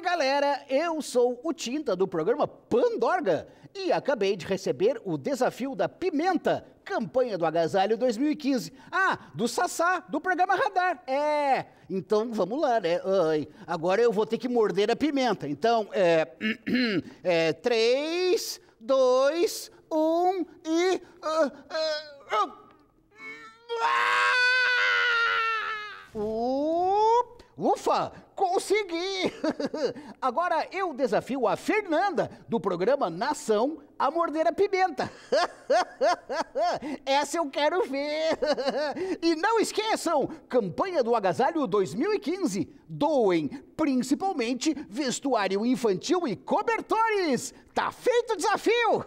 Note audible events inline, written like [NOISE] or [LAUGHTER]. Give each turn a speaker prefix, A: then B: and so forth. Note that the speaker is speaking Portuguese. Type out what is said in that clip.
A: Oi, galera! Eu sou o Tinta do programa Pandorga e acabei de receber o desafio da Pimenta, campanha do Agasalho 2015. Ah, do Sassá, do programa Radar. É, então vamos lá, né? Ai, agora eu vou ter que morder a pimenta. Então, é. [CLEARS THROAT] é três, dois, um e. Uh, uh, uh, uh, Ufa! Consegui! [LAUGHS] Agora eu desafio a Fernanda, do programa Nação, a morder a pimenta. [LAUGHS] Essa eu quero ver! [LAUGHS] E não esqueçam, campanha do Agasalho 2015. Doem, principalmente, vestuário infantil e cobertores. Tá feito o desafio!